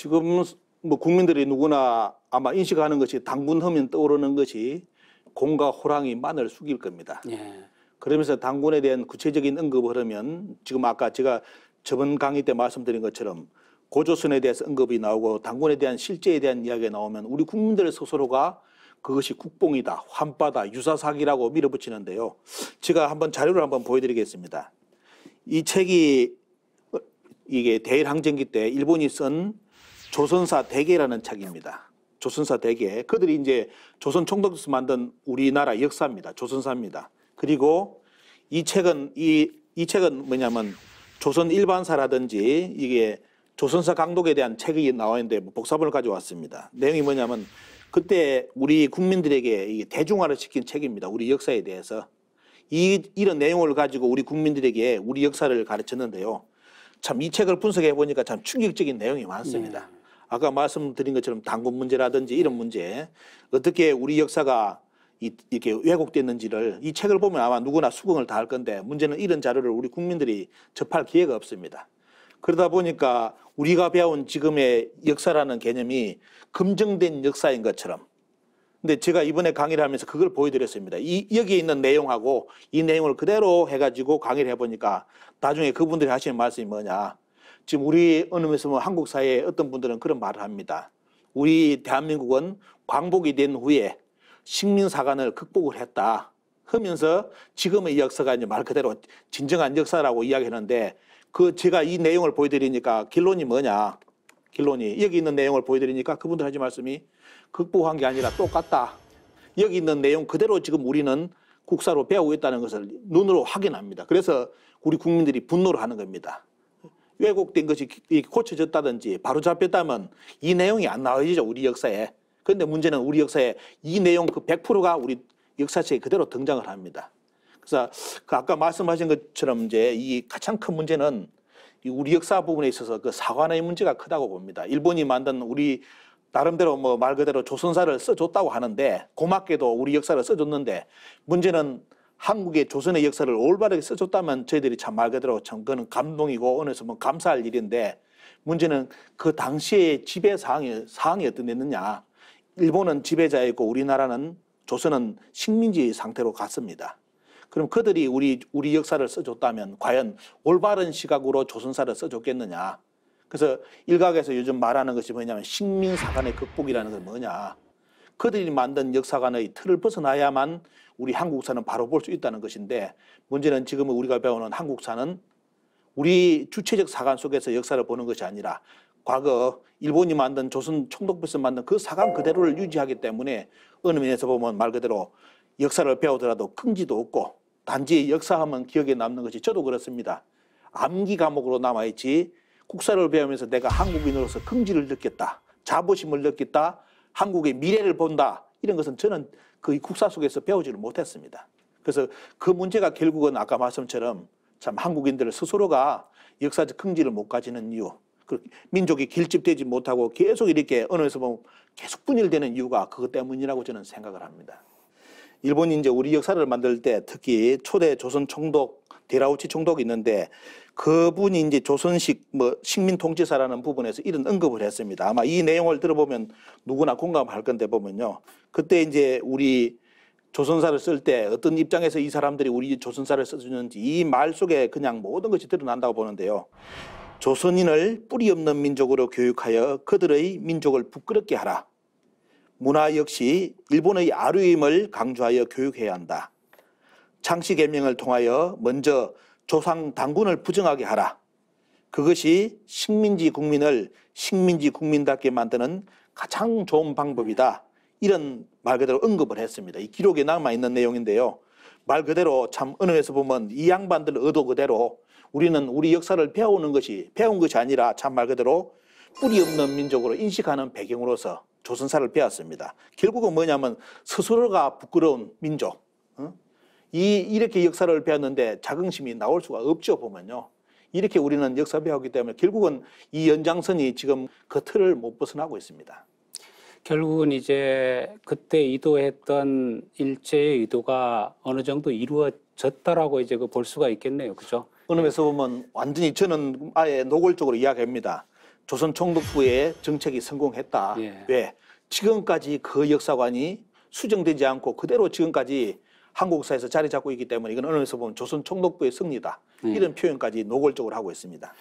지금 뭐 국민들이 누구나 아마 인식하는 것이 당군 하면 떠오르는 것이 공과 호랑이 만을 숙일 겁니다. 예. 그러면서 당군에 대한 구체적인 언급을 하면 지금 아까 제가 저번 강의 때 말씀드린 것처럼 고조선에 대해서 언급이 나오고 당군에 대한 실제에 대한 이야기가 나오면 우리 국민들 스스로가 그것이 국뽕이다, 환빠다, 유사사기라고 밀어붙이는데요. 제가 한번 자료를 한번 보여드리겠습니다. 이 책이 이게 대일항쟁기 때 일본이 쓴 조선사 대계라는 책입니다. 조선사 대계. 그들이 이제 조선 총독에서 만든 우리나라 역사입니다. 조선사입니다. 그리고 이 책은 이, 이 책은 뭐냐면 조선 일반사라든지 이게 조선사 강독에 대한 책이 나와 있는데 뭐 복사본을 가져왔습니다. 내용이 뭐냐면 그때 우리 국민들에게 대중화를 시킨 책입니다. 우리 역사에 대해서. 이, 이런 내용을 가지고 우리 국민들에게 우리 역사를 가르쳤는데요. 참 이 책을 분석해 보니까 참 충격적인 내용이 많습니다. 네. 아까 말씀드린 것처럼 당군 문제라든지 이런 문제 어떻게 우리 역사가 이, 렇게 왜곡됐는지를 이 책을 보면 아마 누구나 수긍을 다 할 건데 문제는 이런 자료를 우리 국민들이 접할 기회가 없습니다. 그러다 보니까 우리가 배운 지금의 역사라는 개념이 검증된 역사인 것처럼 근데 제가 이번에 강의를 하면서 그걸 보여드렸습니다. 이, 여기에 있는 내용하고 이 내용을 그대로 해가지고 강의를 해보니까 나중에 그분들이 하시는 말씀이 뭐냐. 지금 우리 어느 면에서 뭐 한국 사회에 어떤 분들은 그런 말을 합니다. 우리 대한민국은 광복이 된 후에 식민사관을 극복을 했다. 하면서 지금의 역사가 이제 말 그대로 진정한 역사라고 이야기하는데 그 제가 이 내용을 보여드리니까 결론이 뭐냐. 결론이 여기 있는 내용을 보여드리니까 그분들 하지 말씀이 극복한 게 아니라 똑같다. 여기 있는 내용 그대로 지금 우리는 국사로 배우고 있다는 것을 눈으로 확인합니다. 그래서 우리 국민들이 분노를 하는 겁니다. 왜곡된 것이 고쳐졌다든지 바로 잡혔다면 이 내용이 안 나와지죠 우리 역사에. 그런데 문제는 우리 역사에 이 내용 그 100%가 우리 역사책에 그대로 등장을 합니다. 그래서 그 아까 말씀하신 것처럼 이제 이 가장 큰 문제는 우리 역사 부분에 있어서 그 사관의 문제가 크다고 봅니다. 일본이 만든 우리 나름대로 뭐 말 그대로 조선사를 써줬다고 하는데 고맙게도 우리 역사를 써줬는데 문제는 한국의 조선의 역사를 올바르게 써줬다면 저희들이 참 말 그대로 참 그거는 감동이고 어느정뭐 감사할 일인데 문제는 그 당시의 지배 사항이, 사항이 어땠느냐. 일본은 지배자였고 우리나라는 조선은 식민지 상태로 갔습니다. 그럼 그들이 우리, 우리 역사를 써줬다면 과연 올바른 시각으로 조선사를 써줬겠느냐. 그래서 일각에서 요즘 말하는 것이 뭐냐면 식민사관의 극복이라는 건 뭐냐. 그들이 만든 역사관의 틀을 벗어나야만 우리 한국사는 바로 볼 수 있다는 것인데 문제는 지금 우리가 배우는 한국사는 우리 주체적 사관 속에서 역사를 보는 것이 아니라 과거 일본이 만든 조선 총독부에서 만든 그 사관 그대로를 유지하기 때문에 어느 면에서 보면 말 그대로 역사를 배우더라도 끈지도 없고 단지 역사하면 기억에 남는 것이 저도 그렇습니다. 암기 과목으로 남아있지 국사를 배우면서 내가 한국인으로서 긍지를 느꼈다. 자부심을 느꼈다. 한국의 미래를 본다. 이런 것은 저는 그 국사 속에서 배우지를 못했습니다. 그래서 그 문제가 결국은 아까 말씀처럼 참 한국인들 스스로가 역사적 긍지를 못 가지는 이유, 그 민족이 길집되지 못하고 계속 이렇게 언어에서 보면 계속 분열되는 이유가 그것 때문이라고 저는 생각을 합니다. 일본이 이제 우리 역사를 만들 때 특히 초대 조선 총독 데라우치 총독이 있는데 그분이 이제 조선식 뭐 식민 통치사라는 부분에서 이런 언급을 했습니다. 아마 이 내용을 들어보면 누구나 공감할 건데 보면요. 그때 이제 우리 조선사를 쓸 때 어떤 입장에서 이 사람들이 우리 조선사를 써주는지 이 말 속에 그냥 모든 것이 드러난다고 보는데요. 조선인을 뿌리 없는 민족으로 교육하여 그들의 민족을 부끄럽게 하라. 문화 역시 일본의 아류임을 강조하여 교육해야 한다. 창씨 개명을 통하여 먼저 조상 당군을 부정하게 하라. 그것이 식민지 국민을 식민지 국민답게 만드는 가장 좋은 방법이다. 이런 말 그대로 언급을 했습니다. 이 기록에 남아 있는 내용인데요. 말 그대로 참 어느 에서 보면 이 양반들 의도 그대로 우리는 우리 역사를 배우는 것이 배운 것이 아니라 참 말 그대로 뿌리 없는 민족으로 인식하는 배경으로서 조선사를 배웠습니다. 결국은 뭐냐면 스스로가 부끄러운 민족. 어? 이, 이렇게 역사를 배웠는데 자긍심이 나올 수가 없죠, 보면요. 이렇게 우리는 역사 배우기 때문에 결국은 이 연장선이 지금 그 틀을 못 벗어나고 있습니다. 결국은 이제 그때 의도했던 일제의 의도가 어느 정도 이루어졌다라고 이제 그 볼 수가 있겠네요. 그죠? 어느 면에서 보면 완전히 저는 아예 노골적으로 이야기합니다. 조선 총독부의 정책이 성공했다. 예. 왜? 지금까지 그 역사관이 수정되지 않고 그대로 지금까지 한국사에서 자리 잡고 있기 때문에 이건 언론에서 보면 조선 총독부의 승리다. 예. 이런 표현까지 노골적으로 하고 있습니다.